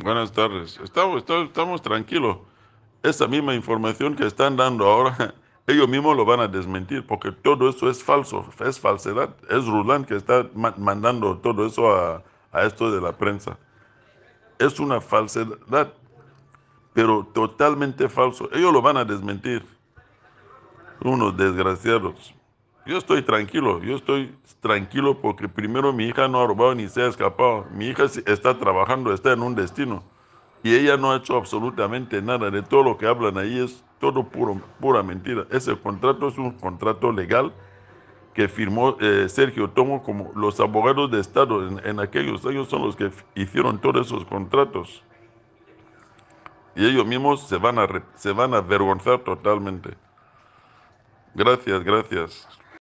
Buenas tardes. Estamos, estamos tranquilos. Esa misma información que están dando ahora, ellos mismos lo van a desmentir, porque todo eso es falso, es falsedad. Es Rulán que está mandando todo eso a, a esto de la prensa. Es una falsedad, pero totalmente falso. Ellos lo van a desmentir. Unos desgraciados. Yo estoy tranquilo, yo estoy tranquilo porque primero mi hija no ha robado ni se ha escapado. Mi hija está trabajando, está en un destino. Y ella no ha hecho absolutamente nada. De todo lo que hablan ahí es todo puro, pura mentira. Ese contrato es un contrato legal que firmó eh, Sergio Tomo como los abogados de Estado en, aquellos años son los que hicieron todos esos contratos. Y ellos mismos se van a, se van a avergonzar totalmente. Gracias, gracias.